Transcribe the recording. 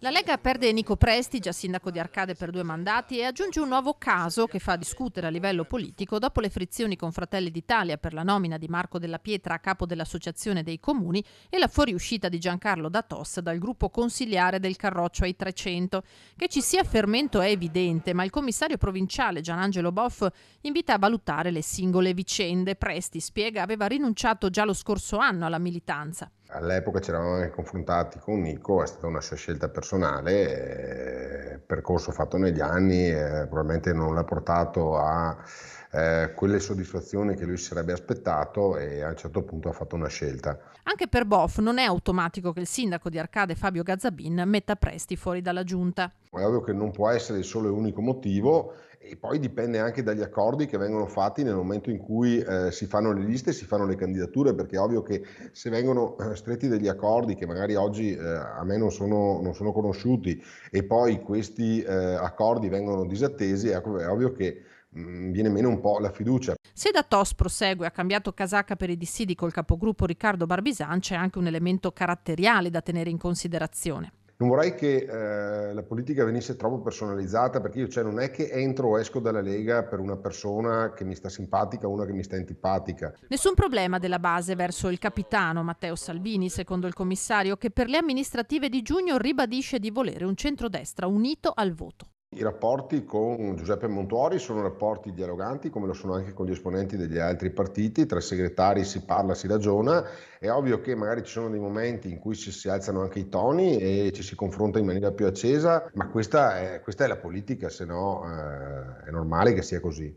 La Lega perde Nico Presti, già sindaco di Arcade per due mandati, e aggiunge un nuovo caso che fa discutere a livello politico dopo le frizioni con Fratelli d'Italia per la nomina di Marco Della Pietra a capo dell'Associazione dei Comuni e la fuoriuscita di Giancarlo Datos dal gruppo consiliare del Carroccio ai 300. Che ci sia fermento è evidente, ma il commissario provinciale Gianangelo Boff invita a valutare le singole vicende. Presti, spiega, aveva rinunciato già lo scorso anno alla militanza. All'epoca ci eravamo anche confrontati con Nico, è stata una sua scelta personale, eh, percorso fatto negli anni, eh, probabilmente non l'ha portato a eh, quelle soddisfazioni che lui si sarebbe aspettato e a un certo punto ha fatto una scelta. Anche per Boff non è automatico che il sindaco di Arcade Fabio Gazzabin metta Presti fuori dalla giunta. È ovvio che non può essere il solo e unico motivo e poi dipende anche dagli accordi che vengono fatti nel momento in cui eh, si fanno le liste si fanno le candidature, perché è ovvio che se vengono eh, stretti degli accordi che magari oggi eh, a me non sono, non sono, conosciuti e poi questi eh, accordi vengono disattesi, ecco, è ovvio che mm, viene meno un po' la fiducia. Se da TOS prosegue ha cambiato casacca per i dissidi col capogruppo Riccardo Barbisan, c'è anche un elemento caratteriale da tenere in considerazione. Non vorrei che eh, la politica venisse troppo personalizzata perché io cioè, non è che entro o esco dalla Lega per una persona che mi sta simpatica o una che mi sta antipatica. Nessun problema della base verso il capitano Matteo Salvini, secondo il commissario, che per le amministrative di giugno ribadisce di volere un centrodestra unito al voto. I rapporti con Giuseppe Montuori sono rapporti dialoganti, come lo sono anche con gli esponenti degli altri partiti, tra segretari si parla, si ragiona, è ovvio che magari ci sono dei momenti in cui ci si alzano anche i toni e ci si confronta in maniera più accesa, ma questa è, questa è la politica, se no eh, è normale che sia così.